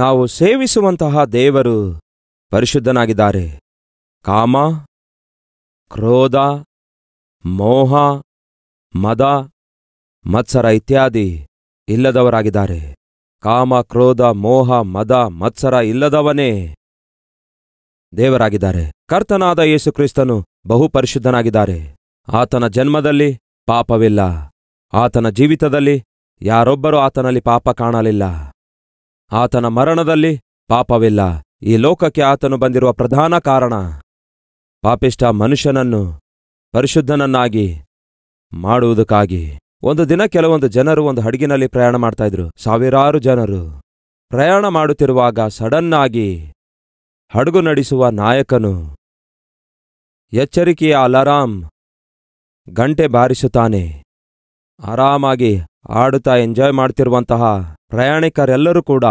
ನಾವು ಸೇವಿಸುವಂತಹ ದೇವರು ಪರಿಶುದ್ಧನಾಗಿದ್ದಾರೆ ಕಾಮ ಕ್ರೋಧ ಮೋಹ ಮದ ಮತ್ಸರ ಇತ್ಯಾದಿ ಇಲ್ಲದವರಾಗಿದ್ದಾರೆ ಕಾಮ ಕ್ರೋಧ ಮೋಹ ಮದ ಮತ್ಸರ ಇಲ್ಲದವನೇ ದೇವರಾಗಿದ್ದಾರೆ ಕರ್ತನಾದ ಯೇಸುಕ್ರಿಸ್ತನು ಪರಿಶುದ್ಧನಾಗಿದ್ದಾರೆ ಆತನ ಜನ್ಮದಲ್ಲಿ ಪಾಪವಿಲ್ಲ ಆತನ ಜೀವಿತದಲ್ಲಿ ಯಾರೊಬ್ಬರೂ ಆತನಲ್ಲಿ ಪಾಪ ಕಾಣಲಿಲ್ಲ ಆತನ ಮರಣದಲ್ಲಿ ಪಾಪವಿಲ್ಲ ಈ ಲೋಕಕ್ಕೆ ಆತನು ಬಂದಿರುವ ಪ್ರಧಾನ ಕಾರಣ ಪಾಪಿಷ್ಟ ಮನುಷ್ಯನನ್ನು ಪರಿಶುದ್ಧನನ್ನಾಗಿ ಮಾಡುವುದಕ್ಕಾಗಿ ಒಂದು ದಿನ ಕೆಲವೊಂದು ಜನರು ಒಂದು ಹಡಗಿನಲ್ಲಿ ಪ್ರಯಾಣ ಮಾಡ್ತಾ ಇದ್ರು ಸಾವಿರಾರು ಜನರು ಪ್ರಯಾಣ ಮಾಡುತ್ತಿರುವಾಗ ಸಡನ್ನಾಗಿ ಹಡಗು ನಡೆಸುವ ನಾಯಕನು ಎಚ್ಚರಿಕೆಯ ಅಲಾರಾಂ ಗಂಟೆ ಬಾರಿಸುತ್ತಾನೆ ಆರಾಮಾಗಿ ಆಡುತ್ತಾ ಎಂಜಾಯ್ ಮಾಡ್ತಿರುವಂತಹ ಪ್ರಯಾಣಿಕರೆಲ್ಲರೂ ಕೂಡ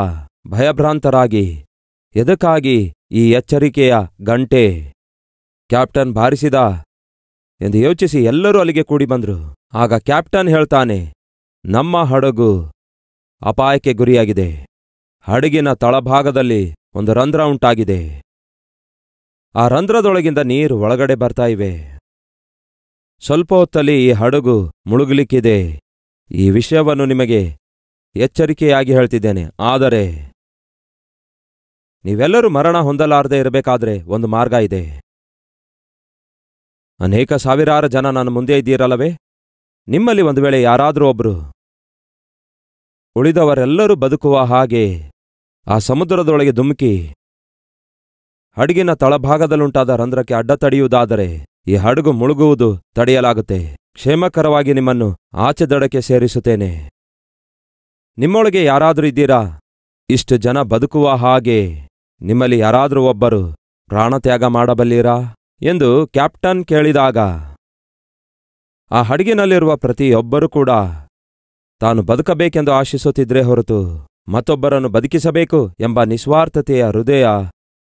ಭಯಭ್ರಾಂತರಾಗಿ ಎದಕ್ಕಾಗಿ ಈ ಎಚ್ಚರಿಕೆಯ ಗಂಟೆ ಕ್ಯಾಪ್ಟನ್ ಬಾರಿಸಿದ ಎಂದು ಯೋಚಿಸಿ ಎಲ್ಲರೂ ಅಲ್ಲಿಗೆ ಕೂಡಿ ಬಂದರು ಆಗ ಕ್ಯಾಪ್ಟನ್ ಹೇಳ್ತಾನೆ ನಮ್ಮ ಹಡಗು ಅಪಾಯಕ್ಕೆ ಗುರಿಯಾಗಿದೆ ಹಡಗಿನ ತಳಭಾಗದಲ್ಲಿ ಒಂದು ರಂಧ್ರ ಉಂಟಾಗಿದೆ ಆ ರಂಧ್ರದೊಳಗಿಂದ ನೀರು ಒಳಗಡೆ ಬರ್ತಾ ಇವೆ ಸ್ವಲ್ಪ ಹೊತ್ತಲ್ಲಿ ಈ ಹಡಗು ಮುಳುಗಲಿಕ್ಕಿದೆ ಈ ವಿಷಯವನ್ನು ನಿಮಗೆ ಎಚ್ಚರಿಕೆಯಾಗಿ ಹೇಳ್ತಿದ್ದೇನೆ ಆದರೆ ನೀವೆಲ್ಲರೂ ಮರಣ ಹೊಂದಲಾರದೆ ಇರಬೇಕಾದ್ರೆ ಒಂದು ಮಾರ್ಗ ಇದೆ ಅನೇಕ ಸಾವಿರಾರು ಜನ ನಾನು ಮುಂದೆ ಇದ್ದೀರಲ್ಲವೇ ನಿಮ್ಮಲ್ಲಿ ಒಂದು ವೇಳೆ ಯಾರಾದರೂ ಒಬ್ರು ಉಳಿದವರೆಲ್ಲರೂ ಬದುಕುವ ಹಾಗೆ ಆ ಸಮುದ್ರದೊಳಗೆ ಧುಮುಕಿ ಹಡಗಿನ ತಳಭಾಗದಲ್ಲುಂಟಾದ ರಂಧ್ರಕ್ಕೆ ಅಡ್ಡ ಈ ಹಡಗು ಮುಳುಗುವುದು ತಡೆಯಲಾಗುತ್ತೆ ಕ್ಷೇಮಕರವಾಗಿ ನಿಮ್ಮನ್ನು ಆಚೆ ದಡಕ್ಕೆ ಸೇರಿಸುತ್ತೇನೆ ನಿಮ್ಮೊಳಗೆ ಯಾರಾದರೂ ಇದ್ದೀರಾ ಇಷ್ಟು ಜನ ಬದುಕುವ ಹಾಗೆ ನಿಮ್ಮಲ್ಲಿ ಯಾರಾದರೂ ಒಬ್ಬರು ಪ್ರಾಣತ್ಯಾಗ ಮಾಡಬಲ್ಲೀರಾ ಎಂದು ಕ್ಯಾಪ್ಟನ್ ಕೇಳಿದಾಗ ಆ ಹಡಗಿನಲ್ಲಿರುವ ಪ್ರತಿಯೊಬ್ಬರೂ ಕೂಡ ತಾನು ಬದುಕಬೇಕೆಂದು ಆಶಿಸುತ್ತಿದ್ರೆ ಹೊರತು ಮತ್ತೊಬ್ಬರನ್ನು ಬದುಕಿಸಬೇಕು ಎಂಬ ನಿಸ್ವಾರ್ಥತೆಯ ಹೃದಯ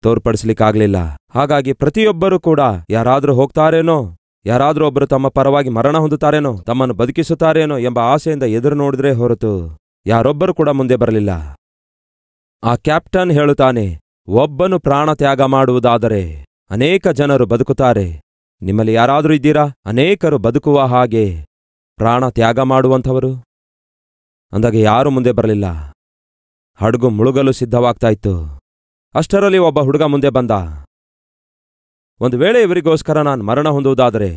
ತೋರ್ಪಡಿಸ್ಲಿಕ್ಕಾಗ್ಲಿಲ್ಲ ಹಾಗಾಗಿ ಪ್ರತಿಯೊಬ್ಬರೂ ಕೂಡ ಯಾರಾದರೂ ಹೋಗ್ತಾರೇನೋ ಯಾರಾದರೂ ಒಬ್ಬರು ತಮ್ಮ ಪರವಾಗಿ ಮರಣ ಹೊಂದುತ್ತಾರೇನೋ ತಮ್ಮನ್ನು ಬದುಕಿಸುತ್ತಾರೇನೋ ಎಂಬ ಆಸೆಯಿಂದ ಎದುರು ನೋಡಿದ್ರೆ ಹೊರತು ಯಾರೊಬ್ಬರು ಕೂಡ ಮುಂದೆ ಬರಲಿಲ್ಲ ಆ ಕ್ಯಾಪ್ಟನ್ ಹೇಳುತ್ತಾನೆ ಒಬ್ಬನು ಪ್ರಾಣ ತ್ಯಾಗ ಮಾಡುವುದಾದರೆ ಅನೇಕ ಜನರು ಬದುಕುತ್ತಾರೆ ನಿಮ್ಮಲ್ಲಿ ಯಾರಾದರೂ ಇದ್ದೀರಾ ಅನೇಕರು ಬದುಕುವ ಹಾಗೆ ಪ್ರಾಣ ತ್ಯಾಗ ಮಾಡುವಂಥವರು ಅಂದಾಗ ಯಾರೂ ಮುಂದೆ ಬರಲಿಲ್ಲ ಹಡಗು ಮುಳುಗಲು ಸಿದ್ಧವಾಗ್ತಾ ಇತ್ತು ಅಷ್ಟರಲ್ಲಿ ಒಬ್ಬ ಹುಡುಗ ಮುಂದೆ ಬಂದ ಒಂದು ವೇಳೆ ಇವರಿಗೋಸ್ಕರ ನಾನು ಮರಣ ಹೊಂದುವುದಾದರೆ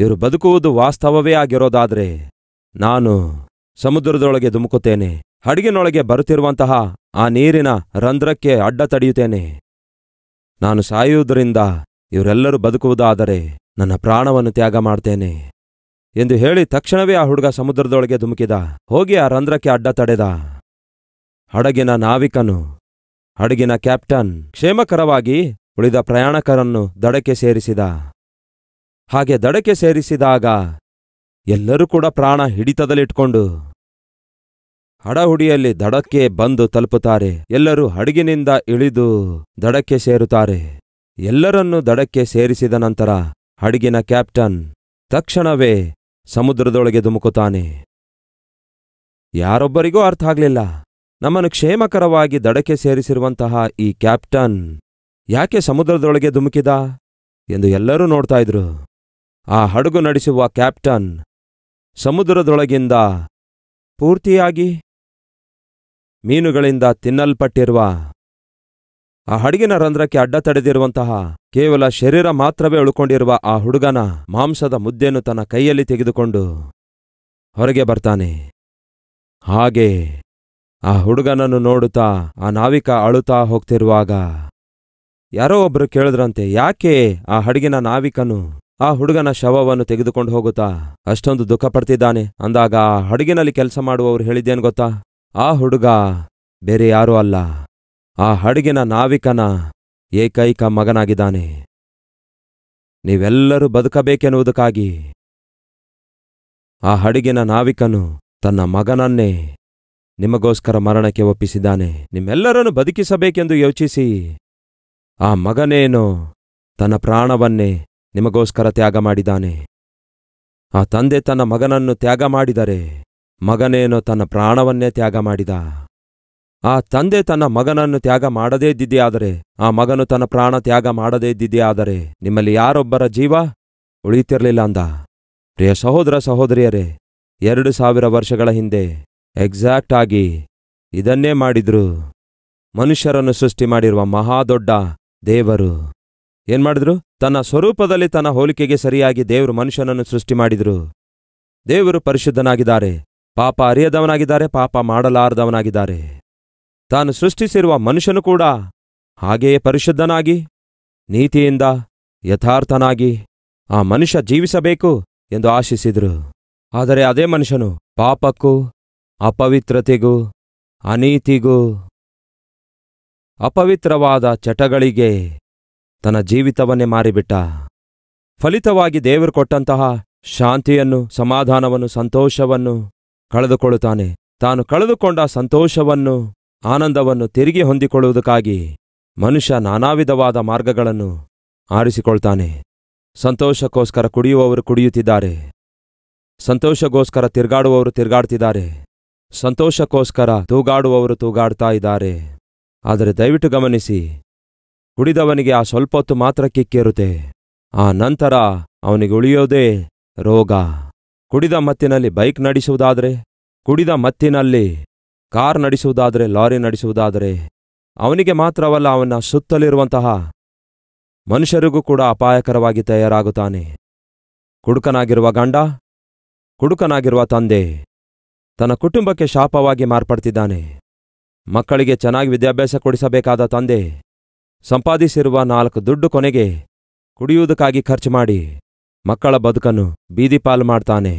ಇವರು ಬದುಕುವುದು ವಾಸ್ತವವೇ ಆಗಿರೋದಾದರೆ ನಾನು ಸಮುದ್ರದೊಳಗೆ ಧುಮುಕುತ್ತೇನೆ ಹಡಗಿನೊಳಗೆ ಬರುತ್ತಿರುವಂತಹ ಆ ನೀರಿನ ರಂಧ್ರಕ್ಕೆ ಅಡ್ಡ ತಡೆಯುತ್ತೇನೆ ನಾನು ಸಾಯುವುದರಿಂದ ಇವರೆಲ್ಲರೂ ಬದುಕುವುದಾದರೆ ನನ್ನ ಪ್ರಾಣವನ್ನು ತ್ಯಾಗ ಮಾಡ್ತೇನೆ ಎಂದು ಹೇಳಿ ತಕ್ಷಣವೇ ಆ ಹುಡುಗ ಸಮುದ್ರದೊಳಗೆ ಧುಮುಕಿದ ಹೋಗಿ ಆ ರಂಧ್ರಕ್ಕೆ ಅಡ್ಡ ತಡೆದ ಹಡಗಿನ ನಾವಿಕನು ಹಡಗಿನ ಕ್ಯಾಪ್ಟನ್ ಕ್ಷೇಮಕರವಾಗಿ ಉಳಿದ ಪ್ರಯಾಣಕರನ್ನು ದಡಕ್ಕೆ ಸೇರಿಸಿದ ಹಾಗೆ ದಡಕ್ಕೆ ಸೇರಿಸಿದಾಗ ಎಲ್ಲರೂ ಕೂಡ ಪ್ರಾಣ ಹಿಡಿತದಲ್ಲಿಟ್ಕೊಂಡು ಹಡಹುಡಿಯಲ್ಲಿ ದಡಕ್ಕೆ ಬಂದು ತಲುಪುತ್ತಾರೆ ಎಲ್ಲರೂ ಹಡಗಿನಿಂದ ಇಳಿದು ದಡಕ್ಕೆ ಸೇರುತ್ತಾರೆ ಎಲ್ಲರನ್ನೂ ದಡಕ್ಕೆ ಸೇರಿಸಿದ ನಂತರ ಹಡಗಿನ ಕ್ಯಾಪ್ಟನ್ ತಕ್ಷಣವೇ ಸಮುದ್ರದೊಳಗೆ ಧುಮುಕುತ್ತಾನೆ ಯಾರೊಬ್ಬರಿಗೂ ಅರ್ಥ ಆಗಲಿಲ್ಲ ನಮ್ಮನ್ನು ಕ್ಷೇಮಕರವಾಗಿ ದಡಕ್ಕೆ ಸೇರಿಸಿರುವಂತಹ ಈ ಕ್ಯಾಪ್ಟನ್ ಯಾಕೆ ಸಮುದ್ರದೊಳಗೆ ಧುಮುಕಿದ ಎಂದು ಎಲ್ಲರೂ ನೋಡ್ತಾ ಇದ್ರು ಆ ಹಡಗು ನಡೆಸುವ ಕ್ಯಾಪ್ಟನ್ ಸಮುದ್ರದೊಳಗಿಂದ ಪೂರ್ತಿಯಾಗಿ ಮೀನುಗಳಿಂದ ತಿನ್ನಲ್ಪಟ್ಟಿರುವ ಆ ಹಡಗಿನ ರಂಧ್ರಕ್ಕೆ ಅಡ್ಡ ತಡೆದಿರುವಂತಹ ಕೇವಲ ಶರೀರ ಮಾತ್ರವೇ ಉಳ್ಕೊಂಡಿರುವ ಆ ಹುಡುಗನ ಮಾಂಸದ ಮುದ್ದೆಯನ್ನು ತನ್ನ ಕೈಯಲ್ಲಿ ತೆಗೆದುಕೊಂಡು ಹೊರಗೆ ಬರ್ತಾನೆ ಹಾಗೆ ಆ ಹುಡುಗನನ್ನು ನೋಡುತ್ತಾ ಆ ನಾವಿಕ ಅಳುತ್ತಾ ಹೋಗ್ತಿರುವಾಗ ಯಾರೋ ಒಬ್ರು ಕೇಳಿದ್ರಂತೆ ಯಾಕೆ ಆ ಹಡಗಿನ ನಾವಿಕನು ಆ ಹುಡುಗನ ಶವವನ್ನು ತೆಗೆದುಕೊಂಡು ಹೋಗುತ್ತಾ ಅಷ್ಟೊಂದು ದುಃಖ ಪಡ್ತಿದ್ದಾನೆ ಅಂದಾಗ ಆ ಹಡಗಿನಲ್ಲಿ ಕೆಲಸ ಮಾಡುವವರು ಹೇಳಿದ್ದೇನು ಗೊತ್ತಾ ಆ ಹುಡುಗ ಬೇರೆ ಯಾರೂ ಅಲ್ಲ ಆ ಹಡಗಿನ ನಾವಿಕನ ಏಕೈಕ ಮಗನಾಗಿದ್ದಾನೆ ನೀವೆಲ್ಲರೂ ಬದುಕಬೇಕೆನ್ನುವುದಕ್ಕಾಗಿ ಆ ಹಡಗಿನ ನಾವಿಕನು ತನ್ನ ಮಗನನ್ನೇ ನಿಮಗೋಸ್ಕರ ಮರಣಕ್ಕೆ ಒಪ್ಪಿಸಿದ್ದಾನೆ ನಿಮ್ಮೆಲ್ಲರನ್ನು ಬದುಕಿಸಬೇಕೆಂದು ಯೋಚಿಸಿ ಆ ಮಗನೇನು ತನ್ನ ಪ್ರಾಣವನ್ನೇ ನಿಮಗೋಸ್ಕರ ತ್ಯಾಗ ಮಾಡಿದಾನೆ ಆ ತಂದೆ ತನ್ನ ಮಗನನ್ನು ತ್ಯಾಗ ಮಾಡಿದರೆ ಮಗನೇನು ತನ್ನ ಪ್ರಾಣವನ್ನೇ ತ್ಯಾಗ ಮಾಡಿದ ಆ ತಂದೆ ತನ್ನ ಮಗನನ್ನು ತ್ಯಾಗ ಮಾಡದೇ ಇದ್ದಿದೆಯಾದರೆ ಆ ಮಗನು ತನ್ನ ಪ್ರಾಣ ತ್ಯಾಗ ಮಾಡದೇ ಇದ್ದಿದೆಯಾದರೆ ನಿಮ್ಮಲ್ಲಿ ಯಾರೊಬ್ಬರ ಜೀವ ಉಳಿಯುತ್ತಿರಲಿಲ್ಲ ಅಂದ ಪ್ರಿಯ ಸಹೋದರ ಸಹೋದರಿಯರೇ ಎರಡು ಸಾವಿರ ವರ್ಷಗಳ ಹಿಂದೆ ಎಕ್ಸಾಕ್ಟ್ ಆಗಿ ಇದನ್ನೇ ಮಾಡಿದ್ರು ಮನುಷ್ಯರನ್ನು ಸೃಷ್ಟಿ ಮಾಡಿರುವ ಮಹಾದೊಡ್ಡ ದೇವರು ಏನ್ಮಾಡಿದ್ರು ಮಾಡಿದ್ರು ತನ್ನ ಸ್ವರೂಪದಲ್ಲಿ ತನ್ನ ಹೋಲಿಕೆಗೆ ಸರಿಯಾಗಿ ದೇವರು ಮನುಷ್ಯನನ್ನು ಸೃಷ್ಟಿ ಮಾಡಿದ್ರು ದೇವರು ಪರಿಶುದ್ಧನಾಗಿದ್ದಾರೆ ಪಾಪ ಅರಿಯದವನಾಗಿದ್ದಾರೆ ಪಾಪ ಮಾಡಲಾರದವನಾಗಿದ್ದಾರೆ ತಾನು ಸೃಷ್ಟಿಸಿರುವ ಮನುಷ್ಯನು ಕೂಡ ಹಾಗೆಯೇ ಪರಿಶುದ್ಧನಾಗಿ ನೀತಿಯಿಂದ ಯಥಾರ್ಥನಾಗಿ ಆ ಮನುಷ್ಯ ಜೀವಿಸಬೇಕು ಎಂದು ಆಶಿಸಿದ್ರು ಆದರೆ ಅದೇ ಮನುಷ್ಯನು ಪಾಪಕ್ಕೂ ಅಪವಿತ್ರತೆಗೂ ಅನೀತಿಗೂ ಅಪವಿತ್ರವಾದ ಚಟಗಳಿಗೆ ತನ್ನ ಜೀವಿತವನ್ನೇ ಮಾರಿಬಿಟ್ಟ ಫಲಿತವಾಗಿ ದೇವರು ಕೊಟ್ಟಂತಹ ಶಾಂತಿಯನ್ನು ಸಮಾಧಾನವನ್ನು ಸಂತೋಷವನ್ನು ಕಳೆದುಕೊಳ್ಳುತ್ತಾನೆ ತಾನು ಕಳೆದುಕೊಂಡ ಸಂತೋಷವನ್ನು ಆನಂದವನ್ನು ತಿರುಗಿ ಹೊಂದಿಕೊಳ್ಳುವುದಕ್ಕಾಗಿ ಮನುಷ್ಯ ನಾನಾ ವಿಧವಾದ ಮಾರ್ಗಗಳನ್ನು ಆರಿಸಿಕೊಳ್ತಾನೆ ಸಂತೋಷಕ್ಕೋಸ್ಕರ ಕುಡಿಯುವವರು ಕುಡಿಯುತ್ತಿದ್ದಾರೆ ಸಂತೋಷಗೋಸ್ಕರ ತಿರುಗಾಡುವವರು ತಿರುಗಾಡ್ತಿದ್ದಾರೆ ಸಂತೋಷಕ್ಕೋಸ್ಕರ ತೂಗಾಡುವವರು ತೂಗಾಡ್ತಾ ಇದ್ದಾರೆ ಆದರೆ ದಯವಿಟ್ಟು ಗಮನಿಸಿ ಕುಡಿದವನಿಗೆ ಆ ಸ್ವಲ್ಪ ಹೊತ್ತು ಮಾತ್ರ ಕಿಕ್ಕಿರುತ್ತೆ ಆ ನಂತರ ಅವನಿಗೆ ಉಳಿಯೋದೇ ರೋಗ ಕುಡಿದ ಮತ್ತಿನಲ್ಲಿ ಬೈಕ್ ನಡೆಸುವುದಾದರೆ ಕುಡಿದ ಮತ್ತಿನಲ್ಲಿ ಕಾರ್ ನಡೆಸುವುದಾದರೆ ಲಾರಿ ನಡೆಸುವುದಾದರೆ ಅವನಿಗೆ ಮಾತ್ರವಲ್ಲ ಅವನ ಸುತ್ತಲಿರುವಂತಹ ಮನುಷ್ಯರಿಗೂ ಕೂಡ ಅಪಾಯಕರವಾಗಿ ತಯಾರಾಗುತ್ತಾನೆ ಕುಡುಕನಾಗಿರುವ ಗಂಡ ಕುಡುಕನಾಗಿರುವ ತಂದೆ ತನ್ನ ಕುಟುಂಬಕ್ಕೆ ಶಾಪವಾಗಿ ಮಾರ್ಪಡ್ತಿದ್ದಾನೆ ಮಕ್ಕಳಿಗೆ ಚೆನ್ನಾಗಿ ವಿದ್ಯಾಭ್ಯಾಸ ಕೊಡಿಸಬೇಕಾದ ತಂದೆ ಸಂಪಾದಿಸಿರುವ ನಾಲ್ಕು ದುಡ್ಡು ಕೊನೆಗೆ ಕುಡಿಯುವುದಕ್ಕಾಗಿ ಖರ್ಚು ಮಾಡಿ ಮಕ್ಕಳ ಬದುಕನ್ನು ಬೀದಿಪಾಲು ಮಾಡ್ತಾನೆ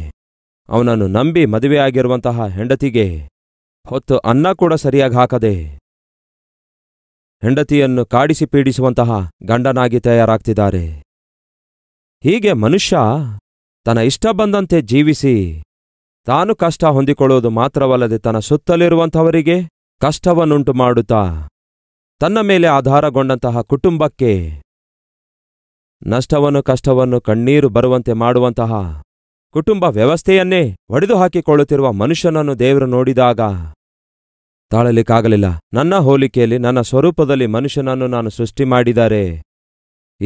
ಅವನನ್ನು ನಂಬಿ ಮದುವೆಯಾಗಿರುವಂತಹ ಹೆಂಡತಿಗೆ ಹೊತ್ತು ಅನ್ನ ಕೂಡ ಸರಿಯಾಗಿ ಹಾಕದೆ ಹೆಂಡತಿಯನ್ನು ಕಾಡಿಸಿ ಪೀಡಿಸುವಂತಹ ಗಂಡನಾಗಿ ತಯಾರಾಗ್ತಿದ್ದಾರೆ ಹೀಗೆ ಮನುಷ್ಯ ತನ್ನ ಇಷ್ಟ ಬಂದಂತೆ ಜೀವಿಸಿ ತಾನು ಕಷ್ಟ ಹೊಂದಿಕೊಳ್ಳುವುದು ಮಾತ್ರವಲ್ಲದೆ ತನ್ನ ಸುತ್ತಲಿರುವಂಥವರಿಗೆ ಕಷ್ಟವನ್ನುಂಟು ಮಾಡುತ್ತಾ ತನ್ನ ಮೇಲೆ ಆಧಾರಗೊಂಡಂತಹ ಕುಟುಂಬಕ್ಕೆ ನಷ್ಟವನ್ನು ಕಷ್ಟವನ್ನು ಕಣ್ಣೀರು ಬರುವಂತೆ ಮಾಡುವಂತಹ ಕುಟುಂಬ ವ್ಯವಸ್ಥೆಯನ್ನೇ ಒಡೆದು ಹಾಕಿಕೊಳ್ಳುತ್ತಿರುವ ಮನುಷ್ಯನನ್ನು ದೇವರು ನೋಡಿದಾಗ ತಾಳಲಿಕ್ಕಾಗಲಿಲ್ಲ ನನ್ನ ಹೋಲಿಕೆಯಲ್ಲಿ ನನ್ನ ಸ್ವರೂಪದಲ್ಲಿ ಮನುಷ್ಯನನ್ನು ನಾನು ಸೃಷ್ಟಿ ಮಾಡಿದರೆ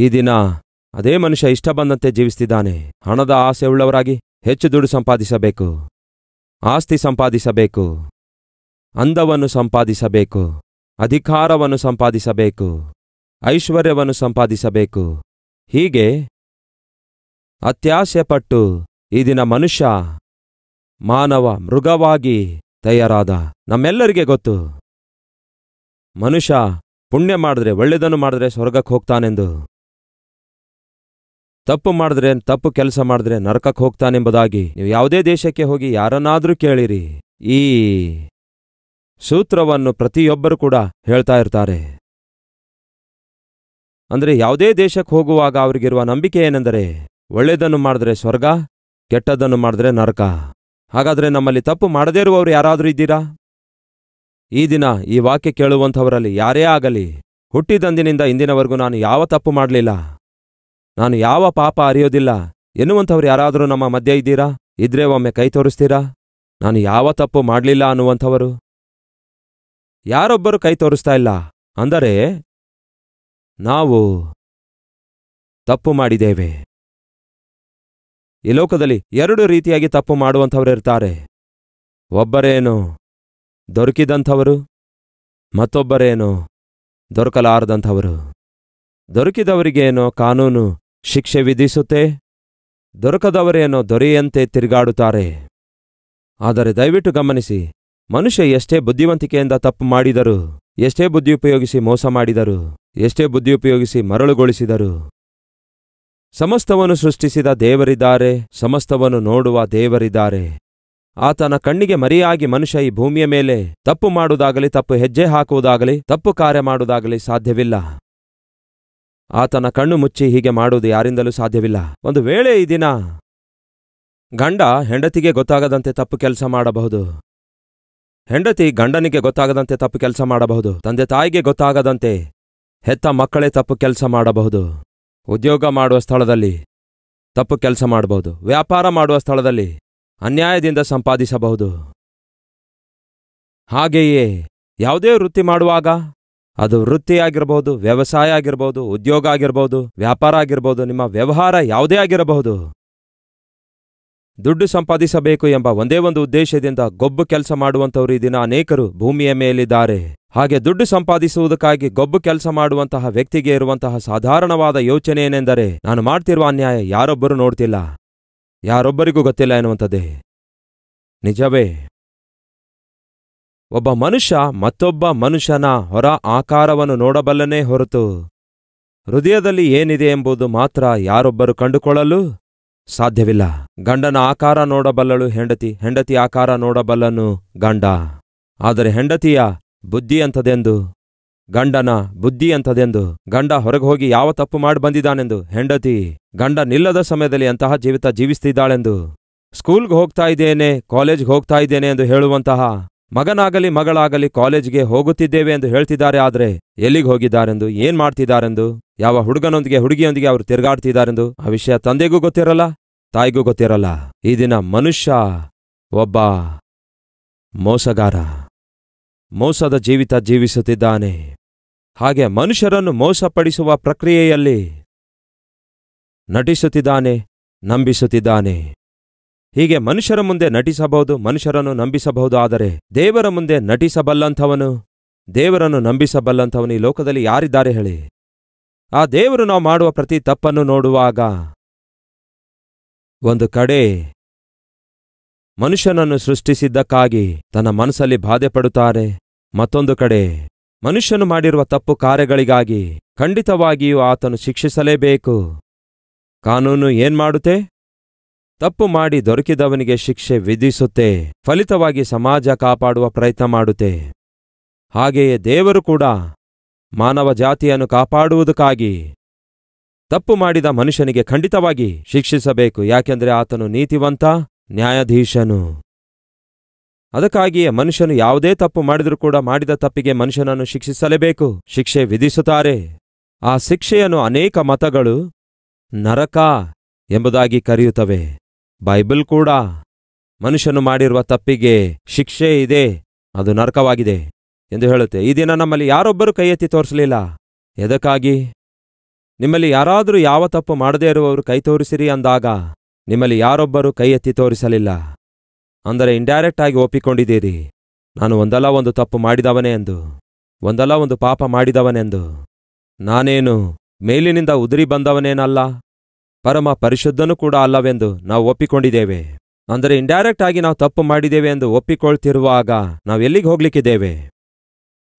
ಈ ದಿನ ಅದೇ ಮನುಷ್ಯ ಇಷ್ಟ ಬಂದಂತೆ ಜೀವಿಸ್ತಿದ್ದಾನೆ ಹಣದ ಆಸೆ ಉಳ್ಳವರಾಗಿ ಹೆಚ್ಚು ದುಡು ಸಂಪಾದಿಸಬೇಕು ಆಸ್ತಿ ಸಂಪಾದಿಸಬೇಕು ಅಂದವನ್ನು ಸಂಪಾದಿಸಬೇಕು ಅಧಿಕಾರವನ್ನು ಸಂಪಾದಿಸಬೇಕು ಐಶ್ವರ್ಯವನ್ನು ಸಂಪಾದಿಸಬೇಕು ಹೀಗೆ ಅತ್ಯಾಸೆ ಪಟ್ಟು ಈ ದಿನ ಮನುಷ್ಯ ಮಾನವ ಮೃಗವಾಗಿ ತಯಾರಾದ ನಮ್ಮೆಲ್ಲರಿಗೆ ಗೊತ್ತು ಮನುಷ್ಯ ಪುಣ್ಯ ಮಾಡಿದ್ರೆ ಒಳ್ಳೆಯದನ್ನು ಮಾಡಿದ್ರೆ ಸ್ವರ್ಗಕ್ಕೆ ಹೋಗ್ತಾನೆಂದು ತಪ್ಪು ಮಾಡಿದ್ರೆ ತಪ್ಪು ಕೆಲಸ ಮಾಡಿದ್ರೆ ನರಕಕ್ಕೆ ಹೋಗ್ತಾನೆಂಬುದಾಗಿ ನೀವು ಯಾವುದೇ ದೇಶಕ್ಕೆ ಹೋಗಿ ಯಾರನ್ನಾದರೂ ಕೇಳಿರಿ ಈ ಸೂತ್ರವನ್ನು ಪ್ರತಿಯೊಬ್ಬರು ಕೂಡ ಹೇಳ್ತಾ ಇರ್ತಾರೆ ಅಂದರೆ ಯಾವುದೇ ದೇಶಕ್ಕೆ ಹೋಗುವಾಗ ಅವರಿಗಿರುವ ನಂಬಿಕೆ ಏನೆಂದರೆ ಒಳ್ಳೆಯದನ್ನು ಮಾಡಿದ್ರೆ ಸ್ವರ್ಗ ಕೆಟ್ಟದ್ದನ್ನು ಮಾಡಿದ್ರೆ ನರಕ ಹಾಗಾದರೆ ನಮ್ಮಲ್ಲಿ ತಪ್ಪು ಮಾಡದೇ ಇರುವವರು ಯಾರಾದರೂ ಇದ್ದೀರಾ ಈ ದಿನ ಈ ವಾಕ್ಯ ಕೇಳುವಂಥವರಲ್ಲಿ ಯಾರೇ ಆಗಲಿ ಹುಟ್ಟಿದಂದಿನಿಂದ ಇಂದಿನವರೆಗೂ ನಾನು ಯಾವ ತಪ್ಪು ಮಾಡಲಿಲ್ಲ ನಾನು ಯಾವ ಪಾಪ ಅರಿಯೋದಿಲ್ಲ ಎನ್ನುವಂಥವ್ರು ಯಾರಾದರೂ ನಮ್ಮ ಮಧ್ಯೆ ಇದ್ದೀರಾ ಇದ್ರೆ ಒಮ್ಮೆ ಕೈ ತೋರಿಸ್ತೀರಾ ನಾನು ಯಾವ ತಪ್ಪು ಮಾಡಲಿಲ್ಲ ಅನ್ನುವಂಥವರು ಯಾರೊಬ್ಬರು ಕೈ ತೋರಿಸ್ತಾ ಇಲ್ಲ ಅಂದರೆ ನಾವು ತಪ್ಪು ಮಾಡಿದ್ದೇವೆ ಈ ಲೋಕದಲ್ಲಿ ಎರಡು ರೀತಿಯಾಗಿ ತಪ್ಪು ಮಾಡುವಂಥವರಿರ್ತಾರೆ ಒಬ್ಬರೇನು ದೊರಕಿದಂಥವರು ಮತ್ತೊಬ್ಬರೇನು ದೊರಕಲಾರದಂಥವರು ದೊರಕಿದವರಿಗೇನೋ ಕಾನೂನು ಶಿಕ್ಷೆ ವಿಧಿಸುತ್ತೆ ದೊರಕದವರೇನೋ ದೊರೆಯಂತೆ ತಿರುಗಾಡುತ್ತಾರೆ ಆದರೆ ದಯವಿಟ್ಟು ಗಮನಿಸಿ ಮನುಷ್ಯ ಎಷ್ಟೇ ಬುದ್ಧಿವಂತಿಕೆಯಿಂದ ತಪ್ಪು ಮಾಡಿದರು ಎಷ್ಟೇ ಬುದ್ಧಿ ಉಪಯೋಗಿಸಿ ಮೋಸ ಮಾಡಿದರು ಎಷ್ಟೇ ಬುದ್ಧಿ ಉಪಯೋಗಿಸಿ ಮರಳುಗೊಳಿಸಿದರು ಸಮಸ್ತವನ್ನು ಸೃಷ್ಟಿಸಿದ ದೇವರಿದ್ದಾರೆ ಸಮಸ್ತವನ್ನು ನೋಡುವ ದೇವರಿದ್ದಾರೆ ಆತನ ಕಣ್ಣಿಗೆ ಮರಿಯಾಗಿ ಮನುಷ್ಯ ಈ ಭೂಮಿಯ ಮೇಲೆ ತಪ್ಪು ಮಾಡುವುದಾಗಲಿ ತಪ್ಪು ಹೆಜ್ಜೆ ಹಾಕುವುದಾಗಲಿ ತಪ್ಪು ಕಾರ್ಯ ಮಾಡುವುದಾಗಲಿ ಸಾಧ್ಯವಿಲ್ಲ ಆತನ ಕಣ್ಣು ಮುಚ್ಚಿ ಹೀಗೆ ಮಾಡುವುದು ಯಾರಿಂದಲೂ ಸಾಧ್ಯವಿಲ್ಲ ಒಂದು ವೇಳೆ ಈ ದಿನ ಗಂಡ ಹೆಂಡತಿಗೆ ಗೊತ್ತಾಗದಂತೆ ತಪ್ಪು ಕೆಲಸ ಮಾಡಬಹುದು ಹೆಂಡತಿ ಗಂಡನಿಗೆ ಗೊತ್ತಾಗದಂತೆ ತಪ್ಪು ಕೆಲಸ ಮಾಡಬಹುದು ತಂದೆ ತಾಯಿಗೆ ಗೊತ್ತಾಗದಂತೆ ಹೆತ್ತ ಮಕ್ಕಳೇ ತಪ್ಪು ಕೆಲಸ ಮಾಡಬಹುದು ಉದ್ಯೋಗ ಮಾಡುವ ಸ್ಥಳದಲ್ಲಿ ತಪ್ಪು ಕೆಲಸ ಮಾಡಬಹುದು ವ್ಯಾಪಾರ ಮಾಡುವ ಸ್ಥಳದಲ್ಲಿ ಅನ್ಯಾಯದಿಂದ ಸಂಪಾದಿಸಬಹುದು ಹಾಗೆಯೇ ಯಾವುದೇ ವೃತ್ತಿ ಮಾಡುವಾಗ ಅದು ವೃತ್ತಿ ವ್ಯವಸಾಯ ಆಗಿರಬಹುದು ಉದ್ಯೋಗ ಆಗಿರಬಹುದು ವ್ಯಾಪಾರ ಆಗಿರಬಹುದು ನಿಮ್ಮ ವ್ಯವಹಾರ ಯಾವುದೇ ಆಗಿರಬಹುದು ದುಡ್ಡು ಸಂಪಾದಿಸಬೇಕು ಎಂಬ ಒಂದೇ ಒಂದು ಉದ್ದೇಶದಿಂದ ಗೊಬ್ಬು ಕೆಲಸ ಮಾಡುವಂಥವರು ಈ ದಿನ ಅನೇಕರು ಭೂಮಿಯ ಮೇಲಿದ್ದಾರೆ ಹಾಗೆ ದುಡ್ಡು ಸಂಪಾದಿಸುವುದಕ್ಕಾಗಿ ಗೊಬ್ಬು ಕೆಲಸ ಮಾಡುವಂತಹ ವ್ಯಕ್ತಿಗೆ ಇರುವಂತಹ ಸಾಧಾರಣವಾದ ಯೋಚನೆ ಏನೆಂದರೆ ನಾನು ಮಾಡ್ತಿರುವ ಅನ್ಯಾಯ ಯಾರೊಬ್ಬರೂ ನೋಡ್ತಿಲ್ಲ ಯಾರೊಬ್ಬರಿಗೂ ಗೊತ್ತಿಲ್ಲ ಎನ್ನುವಂಥದ್ದೇ ನಿಜವೇ ಒಬ್ಬ ಮನುಷ್ಯ ಮತ್ತೊಬ್ಬ ಮನುಷ್ಯನ ಹೊರ ಆಕಾರವನ್ನು ನೋಡಬಲ್ಲನೇ ಹೊರತು ಹೃದಯದಲ್ಲಿ ಏನಿದೆ ಎಂಬುದು ಮಾತ್ರ ಯಾರೊಬ್ಬರು ಕಂಡುಕೊಳ್ಳಲು ಸಾಧ್ಯವಿಲ್ಲ ಗಂಡನ ಆಕಾರ ನೋಡಬಲ್ಲಳು ಹೆಂಡತಿ ಹೆಂಡತಿ ಆಕಾರ ನೋಡಬಲ್ಲನು ಗಂಡ ಆದರೆ ಹೆಂಡತಿಯ ಬುದ್ಧಿಯಂಥದೆಂದು ಗಂಡನ ಬುದ್ಧಿಯಂಥದೆಂದು ಗಂಡ ಹೊರಗೆ ಹೋಗಿ ಯಾವ ತಪ್ಪು ಮಾಡಿ ಬಂದಿದ್ದಾನೆಂದು ಹೆಂಡತಿ ಗಂಡ ನಿಲ್ಲದ ಸಮಯದಲ್ಲಿ ಅಂತಹ ಜೀವಿತ ಜೀವಿಸ್ತಿದ್ದಾಳೆಂದು ಸ್ಕೂಲ್ಗೆ ಹೋಗ್ತಾ ಇದ್ದೇನೆ ಕಾಲೇಜ್ಗೆ ಹೋಗ್ತಾ ಇದ್ದೇನೆ ಎಂದು ಹೇಳುವಂತಹ ಮಗನಾಗಲಿ ಮಗಳಾಗಲಿ ಕಾಲೇಜ್ಗೆ ಹೋಗುತ್ತಿದ್ದೇವೆ ಎಂದು ಹೇಳ್ತಿದ್ದಾರೆ ಆದರೆ ಎಲ್ಲಿಗೆ ಹೋಗಿದ್ದಾರೆಂದು ಏನ್ ಮಾಡ್ತಿದ್ದಾರೆಂದು ಯಾವ ಹುಡುಗನೊಂದಿಗೆ ಹುಡುಗಿಯೊಂದಿಗೆ ಅವರು ತಿರುಗಾಡ್ತಿದ್ದಾರೆಂದು ಆ ವಿಷಯ ತಂದೆಗೂ ಗೊತ್ತಿರಲ್ಲ ತಾಯಿಗೂ ಗೊತ್ತಿರಲ್ಲ ಈ ದಿನ ಮನುಷ್ಯ ಒಬ್ಬ ಮೋಸಗಾರ ಮೋಸದ ಜೀವಿತ ಜೀವಿಸುತ್ತಿದ್ದಾನೆ ಹಾಗೆ ಮನುಷ್ಯರನ್ನು ಮೋಸಪಡಿಸುವ ಪ್ರಕ್ರಿಯೆಯಲ್ಲಿ ನಟಿಸುತ್ತಿದ್ದಾನೆ ನಂಬಿಸುತ್ತಿದ್ದಾನೆ ಹೀಗೆ ಮನುಷ್ಯರ ಮುಂದೆ ನಟಿಸಬಹುದು ಮನುಷ್ಯರನ್ನು ನಂಬಿಸಬಹುದು ಆದರೆ ದೇವರ ಮುಂದೆ ನಟಿಸಬಲ್ಲಂಥವನು ದೇವರನ್ನು ನಂಬಿಸಬಲ್ಲಂಥವನು ಈ ಲೋಕದಲ್ಲಿ ಯಾರಿದ್ದಾರೆ ಹೇಳಿ ಆ ದೇವರು ನಾವು ಮಾಡುವ ಪ್ರತಿ ತಪ್ಪನ್ನು ನೋಡುವಾಗ ಒಂದು ಕಡೆ ಮನುಷ್ಯನನ್ನು ಸೃಷ್ಟಿಸಿದ್ದಕ್ಕಾಗಿ ತನ್ನ ಮನಸ್ಸಲ್ಲಿ ಬಾಧೆ ಪಡುತ್ತಾರೆ ಮತ್ತೊಂದು ಕಡೆ ಮನುಷ್ಯನು ಮಾಡಿರುವ ತಪ್ಪು ಕಾರ್ಯಗಳಿಗಾಗಿ ಖಂಡಿತವಾಗಿಯೂ ಆತನು ಶಿಕ್ಷಿಸಲೇಬೇಕು ಕಾನೂನು ಏನ್ಮಾಡುತ್ತೆ ತಪ್ಪು ಮಾಡಿ ದೊರಕಿದವನಿಗೆ ಶಿಕ್ಷೆ ವಿಧಿಸುತ್ತೆ ಫಲಿತವಾಗಿ ಸಮಾಜ ಕಾಪಾಡುವ ಪ್ರಯತ್ನ ಮಾಡುತ್ತೆ ಹಾಗೆಯೇ ದೇವರು ಕೂಡ ಮಾನವ ಜಾತಿಯನ್ನು ಕಾಪಾಡುವುದಕ್ಕಾಗಿ ತಪ್ಪು ಮಾಡಿದ ಮನುಷ್ಯನಿಗೆ ಖಂಡಿತವಾಗಿ ಶಿಕ್ಷಿಸಬೇಕು ಯಾಕೆಂದರೆ ಆತನು ನೀತಿವಂತ ನ್ಯಾಯಾಧೀಶನು ಅದಕ್ಕಾಗಿಯೇ ಮನುಷ್ಯನು ಯಾವುದೇ ತಪ್ಪು ಮಾಡಿದರೂ ಕೂಡ ಮಾಡಿದ ತಪ್ಪಿಗೆ ಮನುಷ್ಯನನ್ನು ಶಿಕ್ಷಿಸಲೇಬೇಕು ಶಿಕ್ಷೆ ವಿಧಿಸುತ್ತಾರೆ ಆ ಶಿಕ್ಷೆಯನ್ನು ಅನೇಕ ಮತಗಳು ನರಕ ಎಂಬುದಾಗಿ ಕರೆಯುತ್ತವೆ ಬೈಬಲ್ ಕೂಡ ಮನುಷ್ಯನು ಮಾಡಿರುವ ತಪ್ಪಿಗೆ ಶಿಕ್ಷೆ ಇದೆ ಅದು ನರಕವಾಗಿದೆ ಎಂದು ಹೇಳುತ್ತೆ ಈ ದಿನ ನಮ್ಮಲ್ಲಿ ಯಾರೊಬ್ಬರೂ ಕೈ ಎತ್ತಿ ತೋರಿಸಲಿಲ್ಲ ಎದಕ್ಕಾಗಿ ನಿಮ್ಮಲ್ಲಿ ಯಾರಾದರೂ ಯಾವ ತಪ್ಪು ಮಾಡದೇ ಇರುವವರು ಕೈ ತೋರಿಸಿರಿ ಅಂದಾಗ ನಿಮ್ಮಲ್ಲಿ ಯಾರೊಬ್ಬರೂ ಕೈ ಎತ್ತಿ ತೋರಿಸಲಿಲ್ಲ ಅಂದರೆ ಇಂಡೈರೆಕ್ಟ್ ಆಗಿ ಒಪ್ಪಿಕೊಂಡಿದ್ದೀರಿ ನಾನು ಒಂದಲ್ಲ ಒಂದು ತಪ್ಪು ಮಾಡಿದವನೇ ಎಂದು ಒಂದಲ್ಲ ಒಂದು ಪಾಪ ಮಾಡಿದವನೆಂದು ನಾನೇನು ಮೇಲಿನಿಂದ ಉದುರಿ ಬಂದವನೇನಲ್ಲ ಪರಮ ಪರಿಶುದ್ಧನೂ ಕೂಡ ಅಲ್ಲವೆಂದು ನಾವು ಒಪ್ಪಿಕೊಂಡಿದ್ದೇವೆ ಅಂದರೆ ಇಂಡೈರೆಕ್ಟ್ ಆಗಿ ನಾವು ತಪ್ಪು ಮಾಡಿದ್ದೇವೆ ಎಂದು ಒಪ್ಪಿಕೊಳ್ತಿರುವಾಗ ನಾವು ಎಲ್ಲಿಗೆ ಹೋಗ್ಲಿಕ್ಕಿದ್ದೇವೆ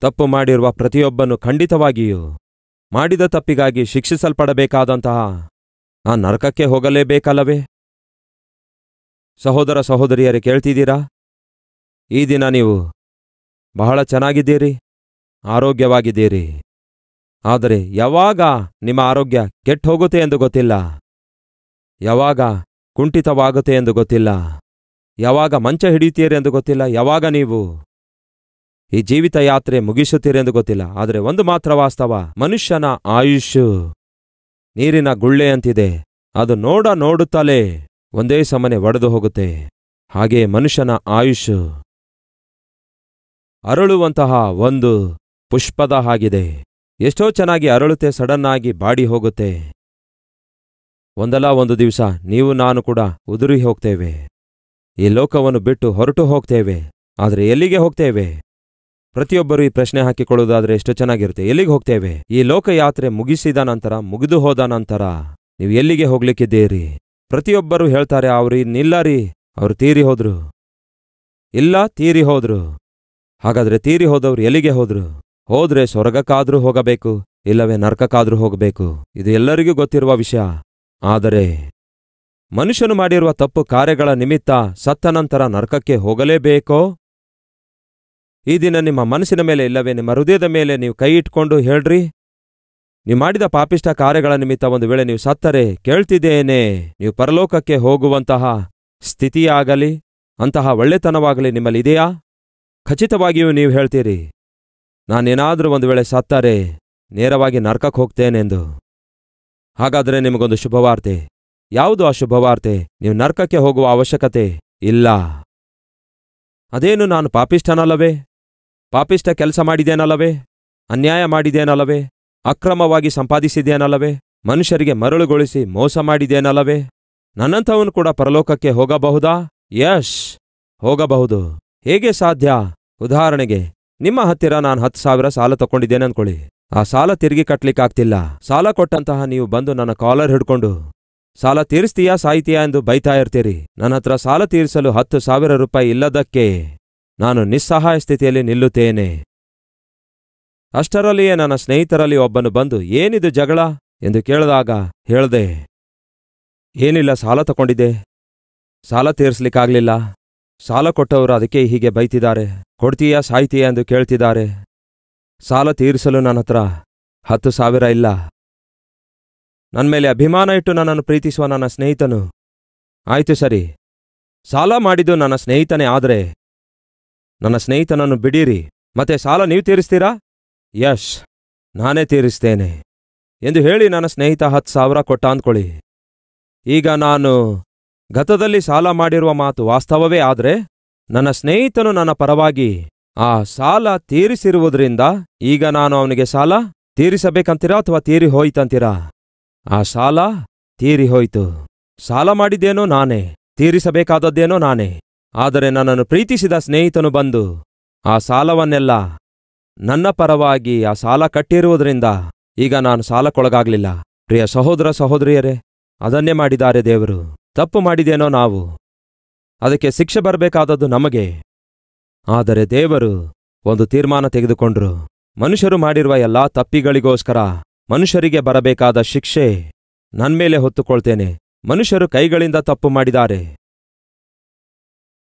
ತಪ್ಪು ಮಾಡಿರುವ ಪ್ರತಿಯೊಬ್ಬನು ಖಂಡಿತವಾಗಿಯೂ ಮಾಡಿದ ತಪ್ಪಿಗಾಗಿ ಶಿಕ್ಷಿಸಲ್ಪಡಬೇಕಾದಂತಹ ಆ ನರಕಕ್ಕೆ ಹೋಗಲೇಬೇಕಲ್ಲವೇ ಸಹೋದರ ಸಹೋದರಿಯರೇ ಕೇಳ್ತಿದ್ದೀರಾ ಈ ದಿನ ನೀವು ಬಹಳ ಚೆನ್ನಾಗಿದ್ದೀರಿ ಆರೋಗ್ಯವಾಗಿದ್ದೀರಿ ಆದರೆ ಯಾವಾಗ ನಿಮ್ಮ ಆರೋಗ್ಯ ಕೆಟ್ಟ ಹೋಗುತ್ತೆ ಎಂದು ಗೊತ್ತಿಲ್ಲ ಯಾವಾಗ ಕುಂಠಿತವಾಗುತ್ತೆ ಎಂದು ಗೊತ್ತಿಲ್ಲ ಯಾವಾಗ ಮಂಚ ಹಿಡಿಯುತ್ತೀರೆಂದು ಎಂದು ಗೊತ್ತಿಲ್ಲ ಯಾವಾಗ ನೀವು ಈ ಜೀವಿತ ಯಾತ್ರೆ ಮುಗಿಸುತ್ತೀರಿ ಎಂದು ಗೊತ್ತಿಲ್ಲ ಆದರೆ ಒಂದು ಮಾತ್ರ ವಾಸ್ತವ ಮನುಷ್ಯನ ಆಯುಷು ನೀರಿನ ಗುಳ್ಳೆ ಅಂತಿದೆ ಅದು ನೋಡ ನೋಡುತ್ತಲೇ ಒಂದೇ ಸಮನೆ ಒಡೆದು ಹೋಗುತ್ತೆ ಹಾಗೆಯೇ ಮನುಷ್ಯನ ಆಯುಷ್ ಅರಳುವಂತಹ ಒಂದು ಪುಷ್ಪದ ಹಾಗಿದೆ ಎಷ್ಟೋ ಚೆನ್ನಾಗಿ ಅರಳುತ್ತೆ ಸಡನ್ನಾಗಿ ಬಾಡಿ ಹೋಗುತ್ತೆ ಒಂದಲ್ಲ ಒಂದು ದಿವಸ ನೀವು ನಾನು ಕೂಡ ಉದುರಿ ಹೋಗ್ತೇವೆ ಈ ಲೋಕವನ್ನು ಬಿಟ್ಟು ಹೊರಟು ಹೋಗ್ತೇವೆ ಆದರೆ ಎಲ್ಲಿಗೆ ಹೋಗ್ತೇವೆ ಪ್ರತಿಯೊಬ್ಬರು ಈ ಪ್ರಶ್ನೆ ಹಾಕಿಕೊಳ್ಳುವುದಾದರೆ ಎಷ್ಟು ಚೆನ್ನಾಗಿರುತ್ತೆ ಎಲ್ಲಿಗೆ ಹೋಗ್ತೇವೆ ಈ ಲೋಕಯಾತ್ರೆ ಮುಗಿಸಿದ ನಂತರ ಮುಗಿದು ಹೋದ ನಂತರ ನೀವು ಎಲ್ಲಿಗೆ ಹೋಗ್ಲಿಕ್ಕಿದ್ದೀರಿ ಪ್ರತಿಯೊಬ್ಬರು ಹೇಳ್ತಾರೆ ಅವ್ರಿ ನಿಲ್ಲರಿ ಅವರು ತೀರಿ ಹೋದ್ರು ಇಲ್ಲ ತೀರಿ ಹೋದ್ರು ಹಾಗಾದ್ರೆ ತೀರಿ ಹೋದವ್ರು ಎಲ್ಲಿಗೆ ಹೋದ್ರು ಹೋದ್ರೆ ಸ್ವರ್ಗಕ್ಕಾದ್ರೂ ಹೋಗಬೇಕು ಇಲ್ಲವೇ ನರ್ಕಕ್ಕಾದ್ರೂ ಹೋಗಬೇಕು ಇದು ಎಲ್ಲರಿಗೂ ಗೊತ್ತಿರುವ ವಿಷಯ ಆದರೆ ಮನುಷ್ಯನು ಮಾಡಿರುವ ತಪ್ಪು ಕಾರ್ಯಗಳ ನಿಮಿತ್ತ ಸತ್ತ ನಂತರ ನರಕಕ್ಕೆ ಹೋಗಲೇಬೇಕೋ ಈ ದಿನ ನಿಮ್ಮ ಮನಸ್ಸಿನ ಮೇಲೆ ಇಲ್ಲವೇ ನಿಮ್ಮ ಹೃದಯದ ಮೇಲೆ ನೀವು ಕೈ ಇಟ್ಕೊಂಡು ಹೇಳ್ರಿ ನೀವು ಮಾಡಿದ ಪಾಪಿಷ್ಟ ಕಾರ್ಯಗಳ ನಿಮಿತ್ತ ಒಂದು ವೇಳೆ ನೀವು ಸತ್ತರೆ ಕೇಳ್ತಿದ್ದೇನೆ ನೀವು ಪರಲೋಕಕ್ಕೆ ಹೋಗುವಂತಹ ಸ್ಥಿತಿಯಾಗಲಿ ಅಂತಹ ಒಳ್ಳೆತನವಾಗಲಿ ನಿಮ್ಮಲ್ಲಿ ಇದೆಯಾ ಖಚಿತವಾಗಿಯೂ ನೀವು ಹೇಳ್ತೀರಿ ನಾನೇನಾದರೂ ಒಂದು ವೇಳೆ ಸತ್ತರೆ ನೇರವಾಗಿ ನರ್ಕಕ್ಕೆ ಹೋಗ್ತೇನೆಂದು ಹಾಗಾದರೆ ನಿಮಗೊಂದು ಶುಭವಾರ್ತೆ ಯಾವುದು ಆ ಶುಭವಾರ್ತೆ ನೀವು ನರ್ಕಕ್ಕೆ ಹೋಗುವ ಅವಶ್ಯಕತೆ ಇಲ್ಲ ಅದೇನು ನಾನು ಪಾಪಿಷ್ಠನಲ್ಲವೇ ಪಾಪಿಷ್ಠ ಕೆಲಸ ಮಾಡಿದೇನಲ್ಲವೇ ಅನ್ಯಾಯ ಮಾಡಿದೇನಲ್ಲವೇ ಅಕ್ರಮವಾಗಿ ಸಂಪಾದಿಸಿದೇನಲ್ಲವೇ ಮನುಷ್ಯರಿಗೆ ಮರಳುಗೊಳಿಸಿ ಮೋಸ ಮಾಡಿದೇನಲ್ಲವೇ ನನ್ನಂಥವನು ಕೂಡ ಪರಲೋಕಕ್ಕೆ ಹೋಗಬಹುದಾ ಯಶ್ ಹೋಗಬಹುದು ಹೇಗೆ ಸಾಧ್ಯ ಉದಾಹರಣೆಗೆ ನಿಮ್ಮ ಹತ್ತಿರ ನಾನು ಹತ್ತು ಸಾವಿರ ಸಾಲ ತಗೊಂಡಿದ್ದೇನೆ ಅಂದ್ಕೊಳ್ಳಿ ಆ ಸಾಲ ತಿರುಗಿ ಕಟ್ಲಿಕ್ಕಾಗ್ತಿಲ್ಲ ಸಾಲ ಕೊಟ್ಟಂತಹ ನೀವು ಬಂದು ನನ್ನ ಕಾಲರ್ ಹಿಡ್ಕೊಂಡು ಸಾಲ ತೀರಿಸ್ತೀಯಾ ಸಾಯ್ತೀಯಾ ಎಂದು ಬೈತಾ ಇರ್ತೀರಿ ನನ್ನ ಹತ್ರ ಸಾಲ ತೀರಿಸಲು ಹತ್ತು ಸಾವಿರ ರೂಪಾಯಿ ಇಲ್ಲದಕ್ಕೆ ನಾನು ನಿಸ್ಸಹಾಯ ಸ್ಥಿತಿಯಲ್ಲಿ ನಿಲ್ಲುತ್ತೇನೆ ಅಷ್ಟರಲ್ಲಿಯೇ ನನ್ನ ಸ್ನೇಹಿತರಲ್ಲಿ ಒಬ್ಬನು ಬಂದು ಏನಿದು ಜಗಳ ಎಂದು ಕೇಳಿದಾಗ ಹೇಳ್ದೆ ಏನಿಲ್ಲ ಸಾಲ ತಗೊಂಡಿದೆ ಸಾಲ ತೀರಿಸ್ಲಿಕ್ಕಾಗ್ಲಿಲ್ಲ ಸಾಲ ಕೊಟ್ಟವರು ಅದಕ್ಕೆ ಹೀಗೆ ಬೈತಿದ್ದಾರೆ ಕೊಡ್ತೀಯಾ ಸಾಯ್ತೀಯಾ ಎಂದು ಕೇಳ್ತಿದ್ದಾರೆ ಸಾಲ ತೀರಿಸಲು ನನ್ನ ಹತ್ರ ಹತ್ತು ಸಾವಿರ ಇಲ್ಲ ನನ್ನ ಮೇಲೆ ಅಭಿಮಾನ ಇಟ್ಟು ನನ್ನನ್ನು ಪ್ರೀತಿಸುವ ನನ್ನ ಸ್ನೇಹಿತನು ಆಯಿತು ಸರಿ ಸಾಲ ಮಾಡಿದ್ದು ನನ್ನ ಸ್ನೇಹಿತನೇ ಆದರೆ ನನ್ನ ಸ್ನೇಹಿತನನ್ನು ಬಿಡೀರಿ ಮತ್ತೆ ಸಾಲ ನೀವು ತೀರಿಸ್ತೀರಾ ಯಶ್ ನಾನೇ ತೀರಿಸ್ತೇನೆ ಎಂದು ಹೇಳಿ ನನ್ನ ಸ್ನೇಹಿತ ಹತ್ತು ಸಾವಿರ ಕೊಟ್ಟ ಅಂದ್ಕೊಳ್ಳಿ ಈಗ ನಾನು ಗತದಲ್ಲಿ ಸಾಲ ಮಾಡಿರುವ ಮಾತು ವಾಸ್ತವವೇ ಆದರೆ ನನ್ನ ಸ್ನೇಹಿತನು ನನ್ನ ಪರವಾಗಿ ಆ ಸಾಲ ತೀರಿಸಿರುವುದರಿಂದ ಈಗ ನಾನು ಅವನಿಗೆ ಸಾಲ ತೀರಿಸಬೇಕಂತೀರಾ ಅಥವಾ ತೀರಿ ಹೋಯ್ತಂತೀರಾ ಆ ಸಾಲ ತೀರಿ ಹೋಯ್ತು ಸಾಲ ಮಾಡಿದ್ದೇನೋ ನಾನೇ ತೀರಿಸಬೇಕಾದದ್ದೇನೋ ನಾನೇ ಆದರೆ ನನ್ನನ್ನು ಪ್ರೀತಿಸಿದ ಸ್ನೇಹಿತನು ಬಂದು ಆ ಸಾಲವನ್ನೆಲ್ಲ ನನ್ನ ಪರವಾಗಿ ಆ ಸಾಲ ಕಟ್ಟಿರುವುದರಿಂದ ಈಗ ನಾನು ಸಾಲಕ್ಕೊಳಗಾಗ್ಲಿಲ್ಲ ಪ್ರಿಯ ಸಹೋದರ ಸಹೋದರಿಯರೇ ಅದನ್ನೇ ಮಾಡಿದ್ದಾರೆ ದೇವರು ತಪ್ಪು ಮಾಡಿದೇನೋ ನಾವು ಅದಕ್ಕೆ ಶಿಕ್ಷೆ ಬರಬೇಕಾದದ್ದು ನಮಗೆ ಆದರೆ ದೇವರು ಒಂದು ತೀರ್ಮಾನ ತೆಗೆದುಕೊಂಡ್ರು ಮನುಷ್ಯರು ಮಾಡಿರುವ ಎಲ್ಲಾ ತಪ್ಪಿಗಳಿಗೋಸ್ಕರ ಮನುಷ್ಯರಿಗೆ ಬರಬೇಕಾದ ಶಿಕ್ಷೆ ನನ್ಮೇಲೆ ಹೊತ್ತುಕೊಳ್ತೇನೆ ಮನುಷ್ಯರು ಕೈಗಳಿಂದ ತಪ್ಪು ಮಾಡಿದ್ದಾರೆ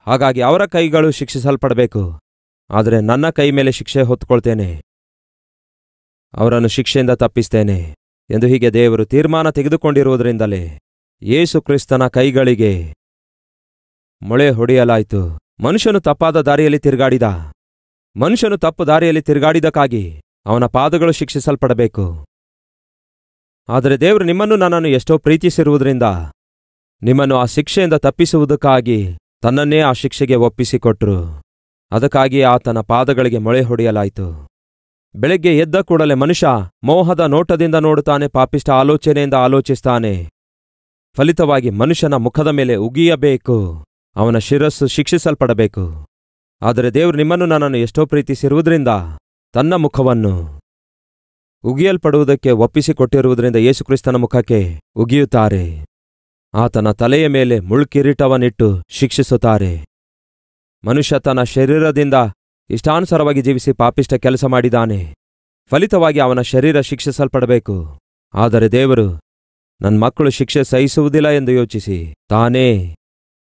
ಹಾಗಾಗಿ ಅವರ ಕೈಗಳು ಶಿಕ್ಷಿಸಲ್ಪಡಬೇಕು ಆದರೆ ನನ್ನ ಕೈ ಮೇಲೆ ಶಿಕ್ಷೆ ಹೊತ್ತುಕೊಳ್ತೇನೆ ಅವರನ್ನು ಶಿಕ್ಷೆಯಿಂದ ತಪ್ಪಿಸ್ತೇನೆ ಎಂದು ಹೀಗೆ ದೇವರು ತೀರ್ಮಾನ ತೆಗೆದುಕೊಂಡಿರುವುದರಿಂದಲೇ ಯೇಸು ಕ್ರಿಸ್ತನ ಕೈಗಳಿಗೆ ಮೊಳೆ ಹೊಡೆಯಲಾಯಿತು ಮನುಷ್ಯನು ತಪ್ಪಾದ ದಾರಿಯಲ್ಲಿ ತಿರುಗಾಡಿದ ಮನುಷ್ಯನು ತಪ್ಪು ದಾರಿಯಲ್ಲಿ ತಿರುಗಾಡಿದಕ್ಕಾಗಿ ಅವನ ಪಾದಗಳು ಶಿಕ್ಷಿಸಲ್ಪಡಬೇಕು ಆದರೆ ದೇವರು ನಿಮ್ಮನ್ನು ನನ್ನನ್ನು ಎಷ್ಟೋ ಪ್ರೀತಿಸಿರುವುದರಿಂದ ನಿಮ್ಮನ್ನು ಆ ಶಿಕ್ಷೆಯಿಂದ ತಪ್ಪಿಸುವುದಕ್ಕಾಗಿ ತನ್ನನ್ನೇ ಆ ಶಿಕ್ಷೆಗೆ ಒಪ್ಪಿಸಿಕೊಟ್ರು ಅದಕ್ಕಾಗಿ ಆತನ ಪಾದಗಳಿಗೆ ಮೊಳೆ ಹೊಡೆಯಲಾಯಿತು ಬೆಳಗ್ಗೆ ಎದ್ದ ಕೂಡಲೇ ಮನುಷ್ಯ ಮೋಹದ ನೋಟದಿಂದ ನೋಡುತ್ತಾನೆ ಪಾಪಿಷ್ಟ ಆಲೋಚನೆಯಿಂದ ಆಲೋಚಿಸ್ತಾನೆ ಫಲಿತವಾಗಿ ಮನುಷ್ಯನ ಮುಖದ ಮೇಲೆ ಉಗಿಯಬೇಕು ಅವನ ಶಿರಸ್ಸು ಶಿಕ್ಷಿಸಲ್ಪಡಬೇಕು ಆದರೆ ದೇವರು ನಿಮ್ಮನ್ನು ನನ್ನನ್ನು ಎಷ್ಟೋ ಪ್ರೀತಿಸಿರುವುದರಿಂದ ತನ್ನ ಮುಖವನ್ನು ಉಗಿಯಲ್ಪಡುವುದಕ್ಕೆ ಒಪ್ಪಿಸಿಕೊಟ್ಟಿರುವುದರಿಂದ ಯೇಸುಕ್ರಿಸ್ತನ ಮುಖಕ್ಕೆ ಉಗಿಯುತ್ತಾರೆ ಆತನ ತಲೆಯ ಮೇಲೆ ಮುಳ್ಕಿರೀಟವನ್ನಿಟ್ಟು ಶಿಕ್ಷಿಸುತ್ತಾರೆ ಮನುಷ್ಯ ತನ್ನ ಶರೀರದಿಂದ ಇಷ್ಟಾನುಸಾರವಾಗಿ ಜೀವಿಸಿ ಪಾಪಿಷ್ಟ ಕೆಲಸ ಮಾಡಿದಾನೆ ಫಲಿತವಾಗಿ ಅವನ ಶರೀರ ಶಿಕ್ಷಿಸಲ್ಪಡಬೇಕು ಆದರೆ ದೇವರು ನನ್ನ ಮಕ್ಕಳು ಶಿಕ್ಷೆ ಸಹಿಸುವುದಿಲ್ಲ ಎಂದು ಯೋಚಿಸಿ ತಾನೇ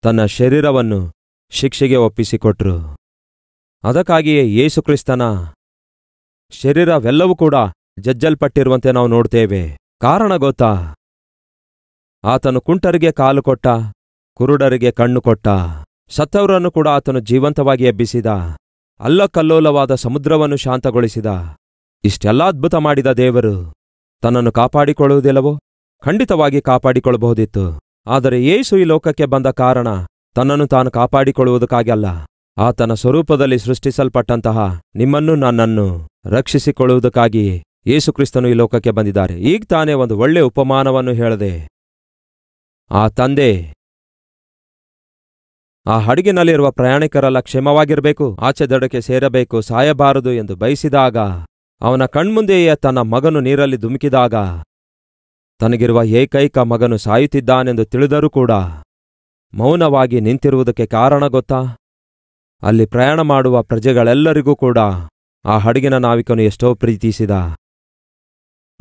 ತನ್ನ ಶರೀರವನ್ನು ಶಿಕ್ಷೆಗೆ ಒಪ್ಪಿಸಿಕೊಟ್ರು ಅದಕ್ಕಾಗಿಯೇ ಯೇಸುಕ್ರಿಸ್ತನ ಶರೀರವೆಲ್ಲವೂ ಕೂಡ ಜಜ್ಜಲ್ಪಟ್ಟಿರುವಂತೆ ನಾವು ನೋಡ್ತೇವೆ ಕಾರಣ ಗೊತ್ತಾ ಆತನು ಕುಂಟರಿಗೆ ಕಾಲು ಕೊಟ್ಟ ಕುರುಡರಿಗೆ ಕಣ್ಣು ಕೊಟ್ಟ ಸತ್ತವರನ್ನು ಕೂಡ ಆತನು ಜೀವಂತವಾಗಿ ಎಬ್ಬಿಸಿದ ಅಲ್ಲಕಲ್ಲೋಲವಾದ ಸಮುದ್ರವನ್ನು ಶಾಂತಗೊಳಿಸಿದ ಇಷ್ಟೆಲ್ಲ ಅದ್ಭುತ ಮಾಡಿದ ದೇವರು ತನ್ನನ್ನು ಕಾಪಾಡಿಕೊಳ್ಳುವುದಿಲ್ಲವೋ ಖಂಡಿತವಾಗಿ ಕಾಪಾಡಿಕೊಳ್ಳಬಹುದಿತ್ತು ಆದರೆ ಯೇಸು ಈ ಲೋಕಕ್ಕೆ ಬಂದ ಕಾರಣ ತನ್ನನ್ನು ತಾನು ಕಾಪಾಡಿಕೊಳ್ಳುವುದಕ್ಕಾಗಲ್ಲ ಆತನ ಸ್ವರೂಪದಲ್ಲಿ ಸೃಷ್ಟಿಸಲ್ಪಟ್ಟಂತಹ ನಿಮ್ಮನ್ನು ನನ್ನನ್ನು ರಕ್ಷಿಸಿಕೊಳ್ಳುವುದಕ್ಕಾಗಿ ಯೇಸುಕ್ರಿಸ್ತನು ಈ ಲೋಕಕ್ಕೆ ಬಂದಿದ್ದಾರೆ ಈಗ ತಾನೇ ಒಂದು ಒಳ್ಳೆ ಉಪಮಾನವನ್ನು ಹೇಳದೆ ಆ ತಂದೆ ಆ ಹಡಗಿನಲ್ಲಿರುವ ಪ್ರಯಾಣಿಕರೆಲ್ಲ ಕ್ಷೇಮವಾಗಿರಬೇಕು ಆಚೆ ದಡಕ್ಕೆ ಸೇರಬೇಕು ಸಾಯಬಾರದು ಎಂದು ಬಯಸಿದಾಗ ಅವನ ಕಣ್ಮುಂದೆಯೇ ತನ್ನ ಮಗನು ನೀರಲ್ಲಿ ಧುಮುಕಿದಾಗ ತನಗಿರುವ ಏಕೈಕ ಮಗನು ಸಾಯುತ್ತಿದ್ದಾನೆಂದು ತಿಳಿದರೂ ಕೂಡ ಮೌನವಾಗಿ ನಿಂತಿರುವುದಕ್ಕೆ ಕಾರಣ ಗೊತ್ತಾ ಅಲ್ಲಿ ಪ್ರಯಾಣ ಮಾಡುವ ಪ್ರಜೆಗಳೆಲ್ಲರಿಗೂ ಕೂಡ ಆ ಹಡಗಿನ ನಾವಿಕನು ಎಷ್ಟೋ ಪ್ರೀತಿಸಿದ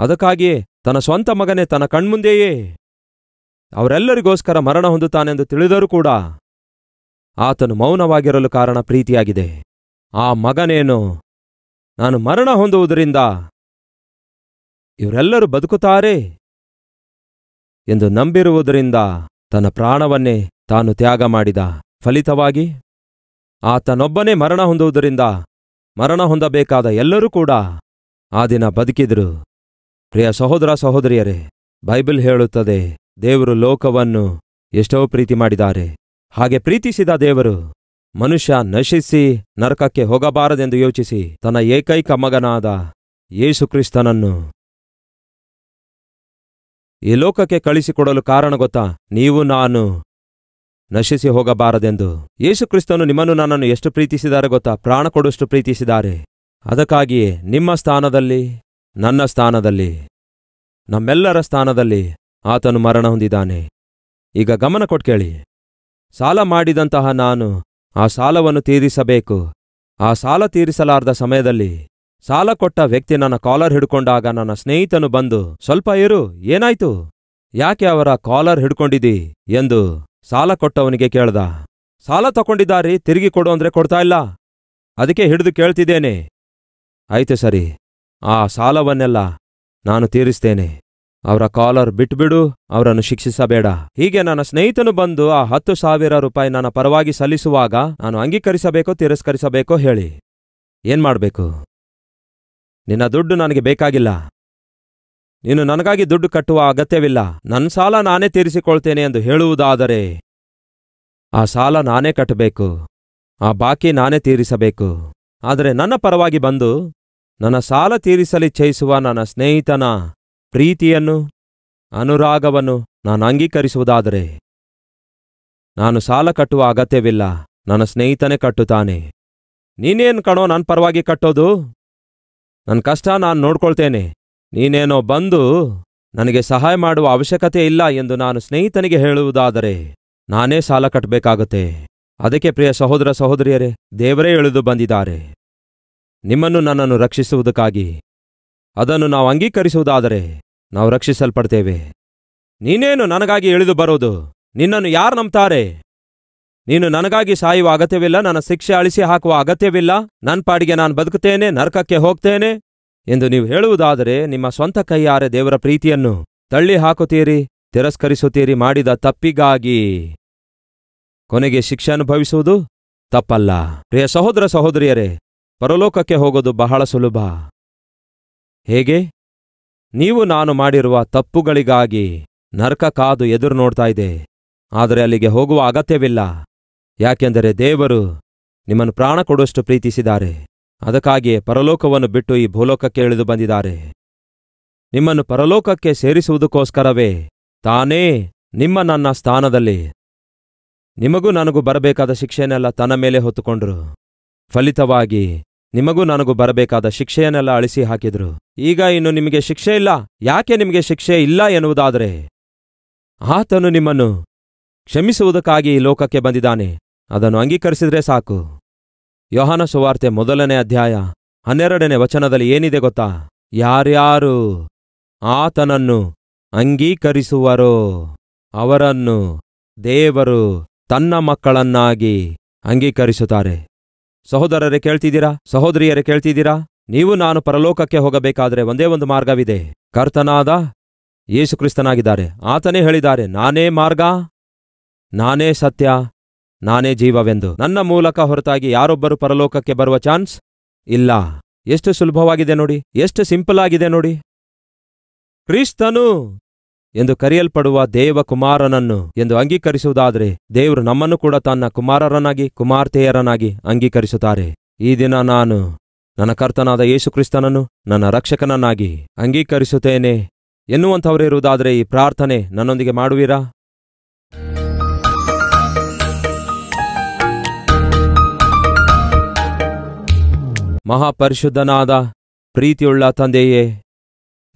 ಅದಕ್ಕಾಗಿಯೇ ತನ್ನ ಸ್ವಂತ ಮಗನೇ ತನ್ನ ಕಣ್ಮುಂದೆಯೇ ಅವರೆಲ್ಲರಿಗೋಸ್ಕರ ಮರಣ ಹೊಂದುತ್ತಾನೆಂದು ತಿಳಿದರೂ ಕೂಡ ಆತನು ಮೌನವಾಗಿರಲು ಕಾರಣ ಪ್ರೀತಿಯಾಗಿದೆ ಆ ಮಗನೇನು ನಾನು ಮರಣ ಹೊಂದುವುದರಿಂದ ಇವರೆಲ್ಲರೂ ಬದುಕುತ್ತಾರೆ ಎಂದು ನಂಬಿರುವುದರಿಂದ ತನ್ನ ಪ್ರಾಣವನ್ನೇ ತಾನು ತ್ಯಾಗ ಮಾಡಿದ ಫಲಿತವಾಗಿ ಆತನೊಬ್ಬನೇ ಮರಣ ಹೊಂದುವುದರಿಂದ ಮರಣ ಹೊಂದಬೇಕಾದ ಎಲ್ಲರೂ ಕೂಡ ಆ ದಿನ ಬದುಕಿದರು ಪ್ರಿಯ ಸಹೋದರ ಸಹೋದರಿಯರೇ ಬೈಬಲ್ ಹೇಳುತ್ತದೆ ದೇವರು ಲೋಕವನ್ನು ಎಷ್ಟೋ ಪ್ರೀತಿ ಮಾಡಿದ್ದಾರೆ ಹಾಗೆ ಪ್ರೀತಿಸಿದ ದೇವರು ಮನುಷ್ಯ ನಶಿಸಿ ನರಕಕ್ಕೆ ಹೋಗಬಾರದೆಂದು ಯೋಚಿಸಿ ತನ್ನ ಏಕೈಕ ಮಗನಾದ ಯೇಸುಕ್ರಿಸ್ತನನ್ನು ಈ ಲೋಕಕ್ಕೆ ಕಳಿಸಿಕೊಡಲು ಕಾರಣ ಗೊತ್ತಾ ನೀವು ನಾನು ನಶಿಸಿ ಹೋಗಬಾರದೆಂದು ಯೇಸುಕ್ರಿಸ್ತನು ನಿಮ್ಮನ್ನು ನನ್ನನ್ನು ಎಷ್ಟು ಪ್ರೀತಿಸಿದಾರೆ ಗೊತ್ತಾ ಪ್ರಾಣ ಕೊಡುವಷ್ಟು ಪ್ರೀತಿಸಿದ್ದಾರೆ ಅದಕ್ಕಾಗಿಯೇ ನಿಮ್ಮ ಸ್ಥಾನದಲ್ಲಿ ನನ್ನ ಸ್ಥಾನದಲ್ಲಿ ನಮ್ಮೆಲ್ಲರ ಸ್ಥಾನದಲ್ಲಿ ಆತನು ಮರಣ ಹೊಂದಿದ್ದಾನೆ ಈಗ ಗಮನ ಕೊಟ್ಕೇಳಿ ಸಾಲ ಮಾಡಿದಂತಹ ನಾನು ಆ ಸಾಲವನ್ನು ತೀರಿಸಬೇಕು ಆ ಸಾಲ ತೀರಿಸಲಾರದ ಸಮಯದಲ್ಲಿ ಸಾಲ ಕೊಟ್ಟ ವ್ಯಕ್ತಿ ನನ್ನ ಕಾಲರ್ ಹಿಡ್ಕೊಂಡಾಗ ನನ್ನ ಸ್ನೇಹಿತನು ಬಂದು ಸ್ವಲ್ಪ ಇರು ಏನಾಯ್ತು ಯಾಕೆ ಅವರ ಕಾಲರ್ ಹಿಡ್ಕೊಂಡಿದಿ ಎಂದು ಸಾಲ ಕೊಟ್ಟವನಿಗೆ ಕೇಳ್ದ ಸಾಲ ತಗೊಂಡಿದ್ದಾರಿ ತಿರುಗಿ ಕೊಡು ಅಂದ್ರೆ ಕೊಡ್ತಾ ಇಲ್ಲ ಅದಕ್ಕೆ ಹಿಡಿದು ಕೇಳ್ತಿದ್ದೇನೆ ಆಯ್ತು ಸರಿ ಆ ಸಾಲವನ್ನೆಲ್ಲ ನಾನು ತೀರಿಸ್ತೇನೆ ಅವರ ಕಾಲರ್ ಬಿಟ್ಬಿಡು ಅವರನ್ನು ಶಿಕ್ಷಿಸಬೇಡ ಹೀಗೆ ನನ್ನ ಸ್ನೇಹಿತನು ಬಂದು ಆ ಹತ್ತು ಸಾವಿರ ರೂಪಾಯಿ ನನ್ನ ಪರವಾಗಿ ಸಲ್ಲಿಸುವಾಗ ನಾನು ಅಂಗೀಕರಿಸಬೇಕೋ ತಿರಸ್ಕರಿಸಬೇಕೋ ಹೇಳಿ ಏನ್ಮಾಡ್ಬೇಕು ನಿನ್ನ ದುಡ್ಡು ನನಗೆ ಬೇಕಾಗಿಲ್ಲ ನೀನು ನನಗಾಗಿ ದುಡ್ಡು ಕಟ್ಟುವ ಅಗತ್ಯವಿಲ್ಲ ನನ್ನ ಸಾಲ ನಾನೇ ತೀರಿಸಿಕೊಳ್ತೇನೆ ಎಂದು ಹೇಳುವುದಾದರೆ ಆ ಸಾಲ ನಾನೇ ಕಟ್ಟಬೇಕು ಆ ಬಾಕಿ ನಾನೇ ತೀರಿಸಬೇಕು ಆದರೆ ನನ್ನ ಪರವಾಗಿ ಬಂದು ನನ್ನ ಸಾಲ ತೀರಿಸಲಿಚ್ಛಯಿಸುವ ನನ್ನ ಸ್ನೇಹಿತನ ಪ್ರೀತಿಯನ್ನು ಅನುರಾಗವನ್ನು ನಾನು ಅಂಗೀಕರಿಸುವುದಾದರೆ ನಾನು ಸಾಲ ಕಟ್ಟುವ ಅಗತ್ಯವಿಲ್ಲ ನನ್ನ ಸ್ನೇಹಿತನೇ ಕಟ್ಟುತ್ತಾನೆ ನೀನೇನು ಕಣೋ ನನ್ನ ಪರವಾಗಿ ಕಟ್ಟೋದು ನನ್ನ ಕಷ್ಟ ನಾನು ನೋಡ್ಕೊಳ್ತೇನೆ ನೀನೇನೋ ಬಂದು ನನಗೆ ಸಹಾಯ ಮಾಡುವ ಅವಶ್ಯಕತೆ ಇಲ್ಲ ಎಂದು ನಾನು ಸ್ನೇಹಿತನಿಗೆ ಹೇಳುವುದಾದರೆ ನಾನೇ ಸಾಲ ಕಟ್ಟಬೇಕಾಗುತ್ತೆ ಅದಕ್ಕೆ ಪ್ರಿಯ ಸಹೋದರ ಸಹೋದರಿಯರೇ ದೇವರೇ ಇಳಿದು ಬಂದಿದ್ದಾರೆ ನಿಮ್ಮನ್ನು ನನ್ನನ್ನು ರಕ್ಷಿಸುವುದಕ್ಕಾಗಿ ಅದನ್ನು ನಾವು ಅಂಗೀಕರಿಸುವುದಾದರೆ ನಾವು ರಕ್ಷಿಸಲ್ಪಡ್ತೇವೆ ನೀನೇನು ನನಗಾಗಿ ಇಳಿದು ಬರೋದು ನಿನ್ನನ್ನು ಯಾರು ನಂಬ್ತಾರೆ ನೀನು ನನಗಾಗಿ ಸಾಯುವ ಅಗತ್ಯವಿಲ್ಲ ನನ್ನ ಶಿಕ್ಷೆ ಅಳಿಸಿ ಹಾಕುವ ಅಗತ್ಯವಿಲ್ಲ ನನ್ನ ಪಾಡಿಗೆ ನಾನು ಬದುಕುತ್ತೇನೆ ನರಕಕ್ಕೆ ಹೋಗ್ತೇನೆ ಎಂದು ನೀವು ಹೇಳುವುದಾದರೆ ನಿಮ್ಮ ಸ್ವಂತ ಕೈಯಾರೆ ದೇವರ ಪ್ರೀತಿಯನ್ನು ತಳ್ಳಿ ಹಾಕುತ್ತೀರಿ ತಿರಸ್ಕರಿಸುತ್ತೀರಿ ಮಾಡಿದ ತಪ್ಪಿಗಾಗಿ ಕೊನೆಗೆ ಶಿಕ್ಷೆ ಅನುಭವಿಸುವುದು ತಪ್ಪಲ್ಲ ಪ್ರಿಯ ಸಹೋದರ ಸಹೋದರಿಯರೇ ಪರಲೋಕಕ್ಕೆ ಹೋಗೋದು ಬಹಳ ಸುಲಭ ಹೇಗೆ ನೀವು ನಾನು ಮಾಡಿರುವ ತಪ್ಪುಗಳಿಗಾಗಿ ನರ್ಕ ಕಾದು ಎದುರು ನೋಡ್ತಾ ಇದೆ ಆದರೆ ಅಲ್ಲಿಗೆ ಹೋಗುವ ಅಗತ್ಯವಿಲ್ಲ ಯಾಕೆಂದರೆ ದೇವರು ನಿಮ್ಮನ್ನು ಪ್ರಾಣ ಕೊಡುವಷ್ಟು ಪ್ರೀತಿಸಿದ್ದಾರೆ ಅದಕ್ಕಾಗಿಯೇ ಪರಲೋಕವನ್ನು ಬಿಟ್ಟು ಈ ಭೂಲೋಕಕ್ಕೆ ಇಳಿದು ಬಂದಿದ್ದಾರೆ ನಿಮ್ಮನ್ನು ಪರಲೋಕಕ್ಕೆ ಸೇರಿಸುವುದಕ್ಕೋಸ್ಕರವೇ ತಾನೇ ನಿಮ್ಮ ನನ್ನ ಸ್ಥಾನದಲ್ಲಿ ನಿಮಗೂ ನನಗೂ ಬರಬೇಕಾದ ಶಿಕ್ಷೆಯನ್ನೆಲ್ಲ ತನ್ನ ಮೇಲೆ ಹೊತ್ತುಕೊಂಡ್ರು ಫಲಿತವಾಗಿ ನಿಮಗೂ ನನಗೂ ಬರಬೇಕಾದ ಶಿಕ್ಷೆಯನ್ನೆಲ್ಲ ಅಳಿಸಿ ಹಾಕಿದ್ರು ಈಗ ಇನ್ನು ನಿಮಗೆ ಶಿಕ್ಷೆ ಇಲ್ಲ ಯಾಕೆ ನಿಮಗೆ ಶಿಕ್ಷೆ ಇಲ್ಲ ಎನ್ನುವುದಾದರೆ ಆತನು ನಿಮ್ಮನ್ನು ಕ್ಷಮಿಸುವುದಕ್ಕಾಗಿ ಈ ಲೋಕಕ್ಕೆ ಬಂದಿದ್ದಾನೆ ಅದನ್ನು ಅಂಗೀಕರಿಸಿದ್ರೆ ಸಾಕು ಯೋಹಾನ ಸುವಾರ್ತೆ ಮೊದಲನೇ ಅಧ್ಯಾಯ ಹನ್ನೆರಡನೇ ವಚನದಲ್ಲಿ ಏನಿದೆ ಗೊತ್ತಾ ಯಾರ್ಯಾರು ಆತನನ್ನು ಅಂಗೀಕರಿಸುವರೋ ಅವರನ್ನು ದೇವರು ತನ್ನ ಮಕ್ಕಳನ್ನಾಗಿ ಅಂಗೀಕರಿಸುತ್ತಾರೆ ಸಹೋದರರೇ ಕೇಳ್ತಿದ್ದೀರಾ ಸಹೋದರಿಯರೇ ಕೇಳ್ತಿದ್ದೀರಾ ನೀವು ನಾನು ಪರಲೋಕಕ್ಕೆ ಹೋಗಬೇಕಾದರೆ ಒಂದೇ ಒಂದು ಮಾರ್ಗವಿದೆ ಕರ್ತನಾದ ಯೇಸುಕ್ರಿಸ್ತನಾಗಿದ್ದಾರೆ ಆತನೇ ಹೇಳಿದ್ದಾರೆ ನಾನೇ ಮಾರ್ಗ ನಾನೇ ಸತ್ಯ ನಾನೇ ಜೀವವೆಂದು ನನ್ನ ಮೂಲಕ ಹೊರತಾಗಿ ಯಾರೊಬ್ಬರು ಪರಲೋಕಕ್ಕೆ ಬರುವ ಚಾನ್ಸ್ ಇಲ್ಲ ಎಷ್ಟು ಸುಲಭವಾಗಿದೆ ನೋಡಿ ಎಷ್ಟು ಸಿಂಪಲ್ ಆಗಿದೆ ನೋಡಿ ಕ್ರಿಸ್ತನು ಎಂದು ಕರೆಯಲ್ಪಡುವ ದೇವಕುಮಾರನನ್ನು ಎಂದು ಅಂಗೀಕರಿಸುವುದಾದರೆ ದೇವರು ನಮ್ಮನ್ನು ಕೂಡ ತನ್ನ ಕುಮಾರರನಾಗಿ ಕುಮಾರ್ತೆಯರನಾಗಿ ಅಂಗೀಕರಿಸುತ್ತಾರೆ ಈ ದಿನ ನಾನು ನನ್ನ ಕರ್ತನಾದ ಯೇಸುಕ್ರಿಸ್ತನನ್ನು ನನ್ನ ರಕ್ಷಕನನ್ನಾಗಿ ಅಂಗೀಕರಿಸುತ್ತೇನೆ ಎನ್ನುವಂಥವರಿರುವುದಾದರೆ ಈ ಪ್ರಾರ್ಥನೆ ನನ್ನೊಂದಿಗೆ ಮಾಡುವಿರಾ ಮಹಾಪರಿಶುದ್ಧನಾದ ಪ್ರೀತಿಯುಳ್ಳ ತಂದೆಯೇ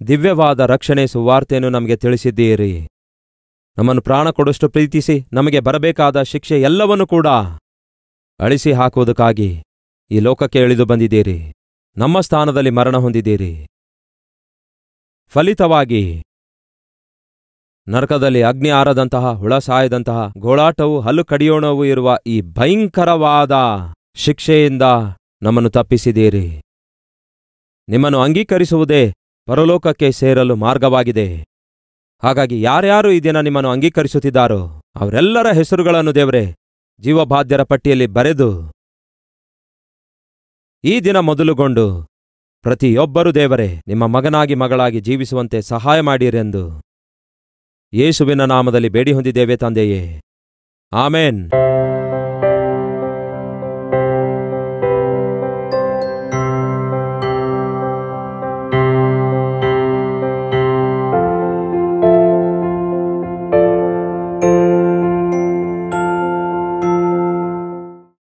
ದಿವ್ಯವಾದ ರಕ್ಷಣೆ ಸುವಾರ್ತೆಯನ್ನು ನಮಗೆ ತಿಳಿಸಿದ್ದೀರಿ ನಮ್ಮನ್ನು ಪ್ರಾಣ ಕೊಡಷ್ಟು ಪ್ರೀತಿಸಿ ನಮಗೆ ಬರಬೇಕಾದ ಶಿಕ್ಷೆ ಎಲ್ಲವನ್ನೂ ಕೂಡ ಅಳಿಸಿ ಹಾಕುವುದಕ್ಕಾಗಿ ಈ ಲೋಕಕ್ಕೆ ಇಳಿದು ಬಂದಿದ್ದೀರಿ ನಮ್ಮ ಸ್ಥಾನದಲ್ಲಿ ಮರಣ ಹೊಂದಿದ್ದೀರಿ ಫಲಿತವಾಗಿ ನರಕದಲ್ಲಿ ಅಗ್ನಿ ಆರದಂತಹ ಹುಳ ಸಾಯದಂತಹ ಗೋಳಾಟವು ಹಲ್ಲು ಕಡಿಯೋಣವೂ ಇರುವ ಈ ಭಯಂಕರವಾದ ಶಿಕ್ಷೆಯಿಂದ ನಮ್ಮನ್ನು ತಪ್ಪಿಸಿದ್ದೀರಿ ನಿಮ್ಮನ್ನು ಅಂಗೀಕರಿಸುವುದೇ ಪರಲೋಕಕ್ಕೆ ಸೇರಲು ಮಾರ್ಗವಾಗಿದೆ ಹಾಗಾಗಿ ಯಾರ್ಯಾರು ಈ ದಿನ ನಿಮ್ಮನ್ನು ಅಂಗೀಕರಿಸುತ್ತಿದ್ದಾರೋ ಅವರೆಲ್ಲರ ಹೆಸರುಗಳನ್ನು ದೇವರೇ ಜೀವಬಾಧ್ಯರ ಪಟ್ಟಿಯಲ್ಲಿ ಬರೆದು ಈ ದಿನ ಮೊದಲುಗೊಂಡು ಪ್ರತಿಯೊಬ್ಬರು ದೇವರೇ ನಿಮ್ಮ ಮಗನಾಗಿ ಮಗಳಾಗಿ ಜೀವಿಸುವಂತೆ ಸಹಾಯ ಮಾಡಿರೆಂದು ಯೇಸುವಿನ ನಾಮದಲ್ಲಿ ಬೇಡಿ ಹೊಂದಿದ್ದೇವೆ ತಂದೆಯೇ ಆಮೇನ್